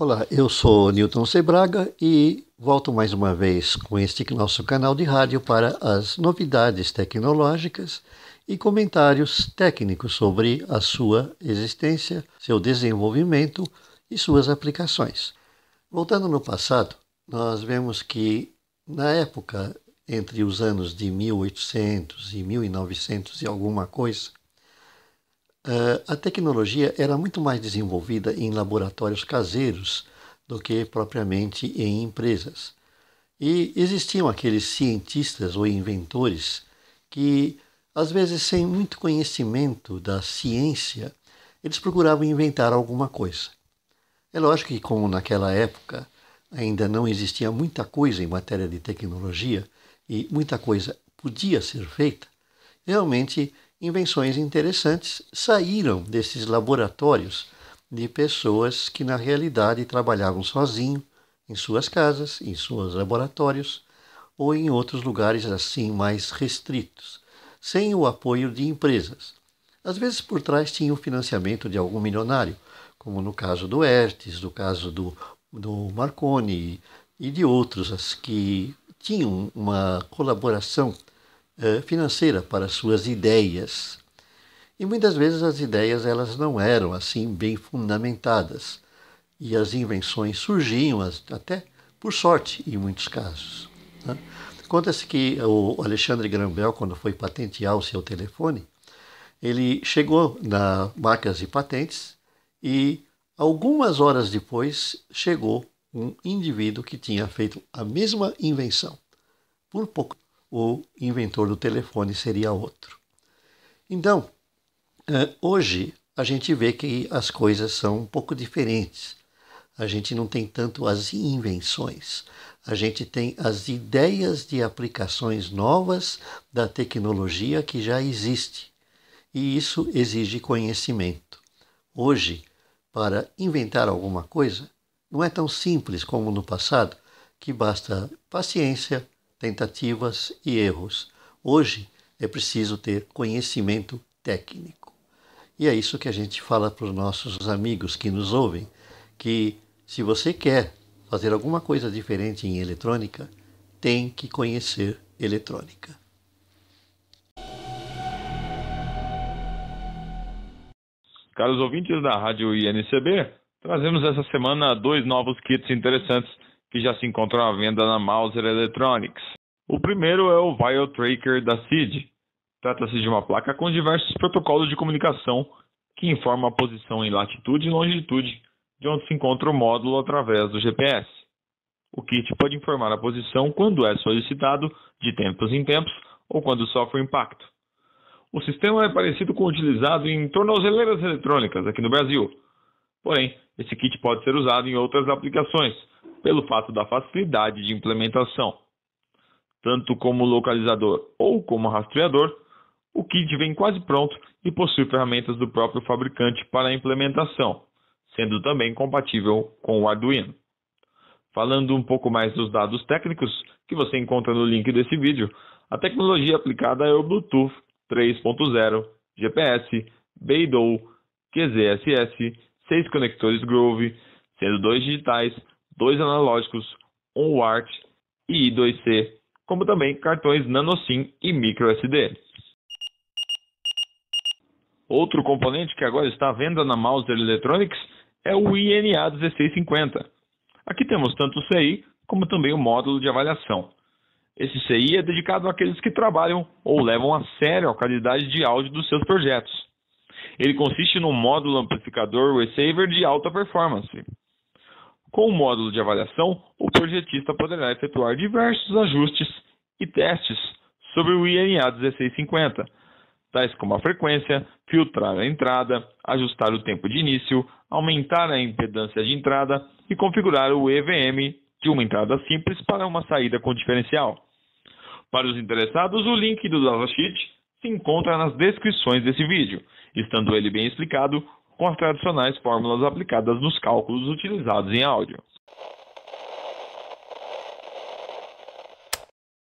Olá, eu sou Newton Sebraga e volto mais uma vez com este nosso canal de rádio para as novidades tecnológicas e comentários técnicos sobre a sua existência, seu desenvolvimento e suas aplicações. Voltando no passado, nós vemos que na época entre os anos de 1800 e 1900 e alguma coisa, ah, a tecnologia era muito mais desenvolvida em laboratórios caseiros do que propriamente em empresas. E existiam aqueles cientistas ou inventores que, às vezes, sem muito conhecimento da ciência, eles procuravam inventar alguma coisa. É lógico que, como naquela época ainda não existia muita coisa em matéria de tecnologia e muita coisa podia ser feita, realmente invenções interessantes saíram desses laboratórios de pessoas que na realidade trabalhavam sozinho em suas casas, em seus laboratórios ou em outros lugares assim mais restritos, sem o apoio de empresas. Às vezes por trás tinha o financiamento de algum milionário, como no caso do Hertz, do caso do, do Marconi e de outros as que tinham uma colaboração eh, financeira para suas ideias. E muitas vezes as ideias elas não eram assim bem fundamentadas e as invenções surgiam até por sorte em muitos casos. Né? Conta-se que o Alexandre Graham Bell, quando foi patentear o seu telefone, ele chegou na marcas e patentes e algumas horas depois chegou um indivíduo que tinha feito a mesma invenção. Por pouco o inventor do telefone seria outro. Então, é, hoje a gente vê que as coisas são um pouco diferentes. A gente não tem tanto as invenções, a gente tem as ideias de aplicações novas da tecnologia que já existe. E isso exige conhecimento. Hoje, para inventar alguma coisa, não é tão simples como no passado, que basta paciência, tentativas e erros. Hoje é preciso ter conhecimento técnico. E é isso que a gente fala para os nossos amigos que nos ouvem, que se você quer fazer alguma coisa diferente em eletrônica, tem que conhecer eletrônica. Caros ouvintes da Rádio INCB, trazemos essa semana dois novos kits interessantes que já se encontram à venda na Mauser Electronics. O primeiro é o VioTracker da CID. Trata-se de uma placa com diversos protocolos de comunicação que informa a posição em latitude e longitude de onde se encontra o módulo através do GPS. O kit pode informar a posição quando é solicitado, de tempos em tempos, ou quando sofre o impacto. O sistema é parecido com o utilizado em tornozeleiras eletrônicas aqui no Brasil. Porém, esse kit pode ser usado em outras aplicações, pelo fato da facilidade de implementação, tanto como localizador ou como rastreador, o kit vem quase pronto e possui ferramentas do próprio fabricante para a implementação, sendo também compatível com o Arduino. Falando um pouco mais dos dados técnicos que você encontra no link desse vídeo, a tecnologia aplicada é o Bluetooth 3.0, GPS, BeiDou, QZSS, seis conectores Groove, sendo dois digitais, dois analógicos, um UART e I2C, como também cartões NanoSIM e microSD. Outro componente que agora está à venda na Mouser Electronics é o INA 1650. Aqui temos tanto o CI como também o módulo de avaliação. Esse CI é dedicado àqueles que trabalham ou levam a sério a qualidade de áudio dos seus projetos. Ele consiste num módulo amplificador receiver de alta performance, com o módulo de avaliação, o projetista poderá efetuar diversos ajustes e testes sobre o INA 1650, tais como a frequência, filtrar a entrada, ajustar o tempo de início, aumentar a impedância de entrada e configurar o EVM de uma entrada simples para uma saída com diferencial. Para os interessados, o link do DataSheet se encontra nas descrições desse vídeo. Estando ele bem explicado, com as tradicionais fórmulas aplicadas nos cálculos utilizados em áudio.